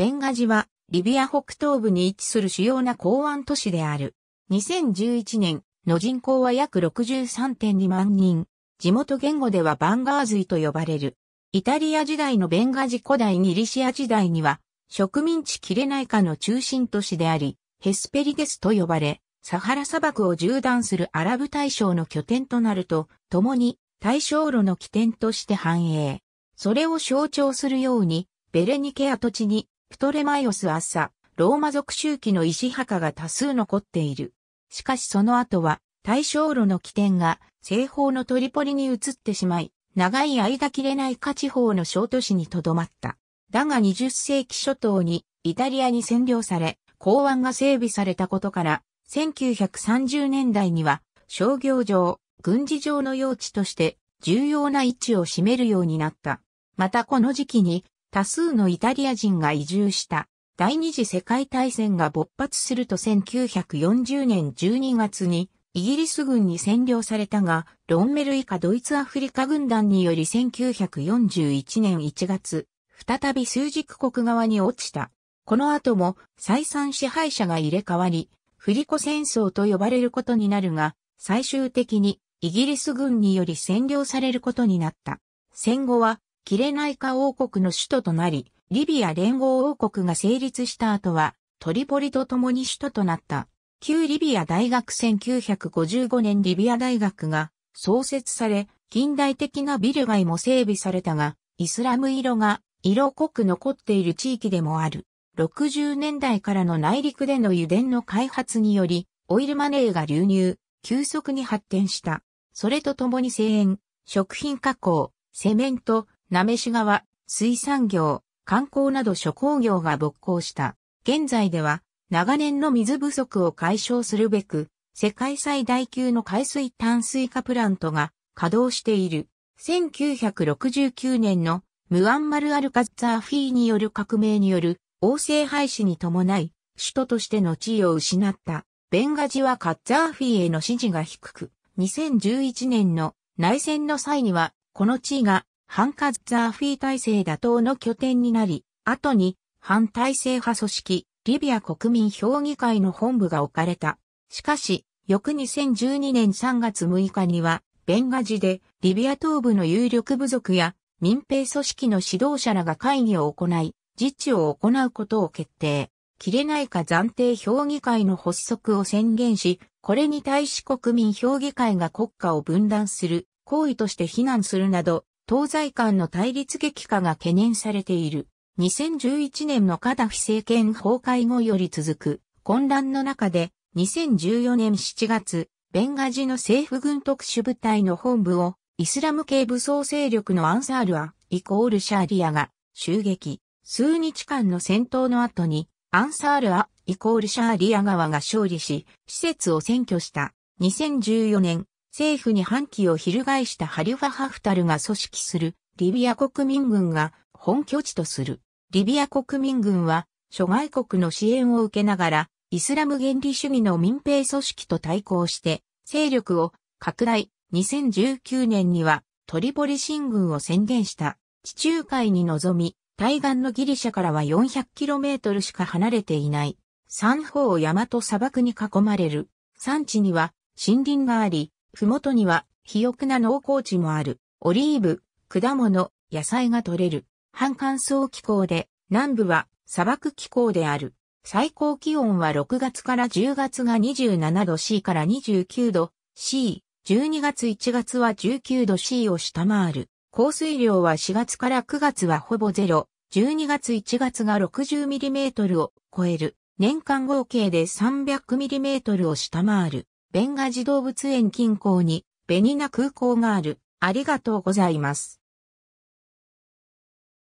ベンガジは、リビア北東部に位置する主要な港湾都市である。2011年の人口は約63.2万人。地元言語ではバンガーズイと呼ばれる。イタリア時代のベンガジ古代ギリシア時代には、植民地キレナイカの中心都市であり、ヘスペリデスと呼ばれ、サハラ砂漠を縦断するアラブ大将の拠点となると、共に大将路の起点として繁栄。それを象徴するように、ベレニケア土地にプトレマイオス・アッサ、ローマ族周期の石墓が多数残っている。しかしその後は、大正路の起点が西方のトリポリに移ってしまい、長い間切れない価地方の小都市にとどまった。だが20世紀初頭にイタリアに占領され、港湾が整備されたことから、1930年代には商業上、軍事上の用地として重要な位置を占めるようになった。またこの時期に多数のイタリア人が移住した第二次世界大戦が勃発すると1940年12月にイギリス軍に占領されたが、ロンメル以下ドイツアフリカ軍団により1941年1月、再び数軸国側に落ちた。この後も再三支配者が入れ替わり、フリコ戦争と呼ばれることになるが、最終的にイギリス軍により占領されることになった。戦後はキレナイカ王国の首都となり、リビア連合王国が成立した後は、トリポリと共に首都となった。旧リビア大学1955年リビア大学が創設され、近代的なビル街も整備されたが、イスラム色が色濃く残っている地域でもある。60年代からの内陸での油田の開発により、オイルマネーが流入、急速に発展した。それとともに製塩、食品加工、セメント、なめし川、水産業、観光など諸工業が勃興した。現在では、長年の水不足を解消するべく、世界最大級の海水淡水化プラントが稼働している。1969年のムアンマル・アルカッツァーフィーによる革命による王政廃止に伴い、首都としての地位を失ったベンガジはカッツァーフィーへの支持が低く、2011年の内戦の際にはこの地位が反カッザーフィー体制打倒の拠点になり、後に反体制派組織、リビア国民評議会の本部が置かれた。しかし、翌2012年3月6日には、ベンガジでリビア東部の有力部族や民兵組織の指導者らが会議を行い、自治を行うことを決定。切れないか暫定評議会の発足を宣言し、これに対し国民評議会が国家を分断する行為として非難するなど、東西間の対立激化が懸念されている。2011年のカダフィ政権崩壊後より続く混乱の中で2014年7月、ベンガジの政府軍特殊部隊の本部をイスラム系武装勢力のアンサールア、イコールシャーリアが襲撃。数日間の戦闘の後にアンサールア、イコールシャーリア側が勝利し、施設を占拠した。2014年、政府に反旗を翻したハリファ・ハフタルが組織するリビア国民軍が本拠地とする。リビア国民軍は諸外国の支援を受けながらイスラム原理主義の民兵組織と対抗して勢力を拡大。2019年にはトリポリ進軍を宣言した地中海に臨み対岸のギリシャからは 400km しか離れていない。三方を山と砂漠に囲まれる。山地には森林があり、ふもとには、肥沃な農耕地もある。オリーブ、果物、野菜が取れる。半乾燥気候で、南部は砂漠気候である。最高気温は6月から10月が27度 C から29度 C、12月1月は19度 C を下回る。降水量は4月から9月はほぼゼロ、12月1月が6 0トルを超える。年間合計で3 0 0トルを下回る。ベンガ児動物園近郊にベニナ空港がある。ありがとうございます。